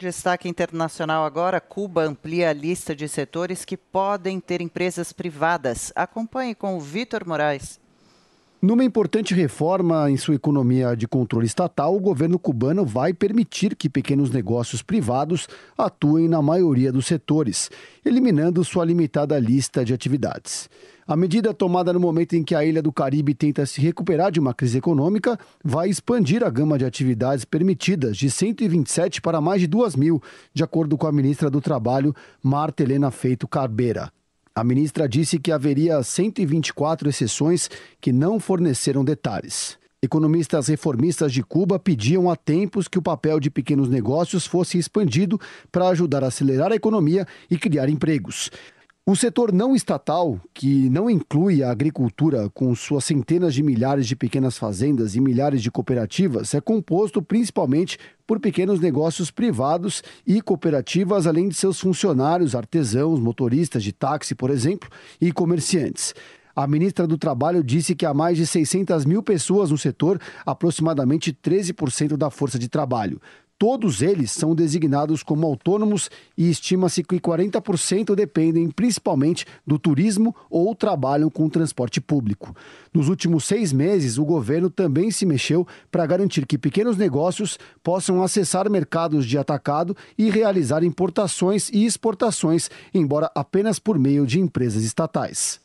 Destaque internacional agora: Cuba amplia a lista de setores que podem ter empresas privadas. Acompanhe com o Vitor Moraes. Numa importante reforma em sua economia de controle estatal, o governo cubano vai permitir que pequenos negócios privados atuem na maioria dos setores, eliminando sua limitada lista de atividades. A medida tomada no momento em que a ilha do Caribe tenta se recuperar de uma crise econômica vai expandir a gama de atividades permitidas de 127 para mais de 2 mil, de acordo com a ministra do Trabalho, Marta Helena Feito Carbeira. A ministra disse que haveria 124 exceções que não forneceram detalhes. Economistas reformistas de Cuba pediam há tempos que o papel de pequenos negócios fosse expandido para ajudar a acelerar a economia e criar empregos. O setor não estatal, que não inclui a agricultura com suas centenas de milhares de pequenas fazendas e milhares de cooperativas, é composto principalmente por pequenos negócios privados e cooperativas, além de seus funcionários, artesãos, motoristas de táxi, por exemplo, e comerciantes. A ministra do Trabalho disse que há mais de 600 mil pessoas no setor, aproximadamente 13% da força de trabalho. Todos eles são designados como autônomos e estima-se que 40% dependem principalmente do turismo ou trabalham com transporte público. Nos últimos seis meses, o governo também se mexeu para garantir que pequenos negócios possam acessar mercados de atacado e realizar importações e exportações, embora apenas por meio de empresas estatais.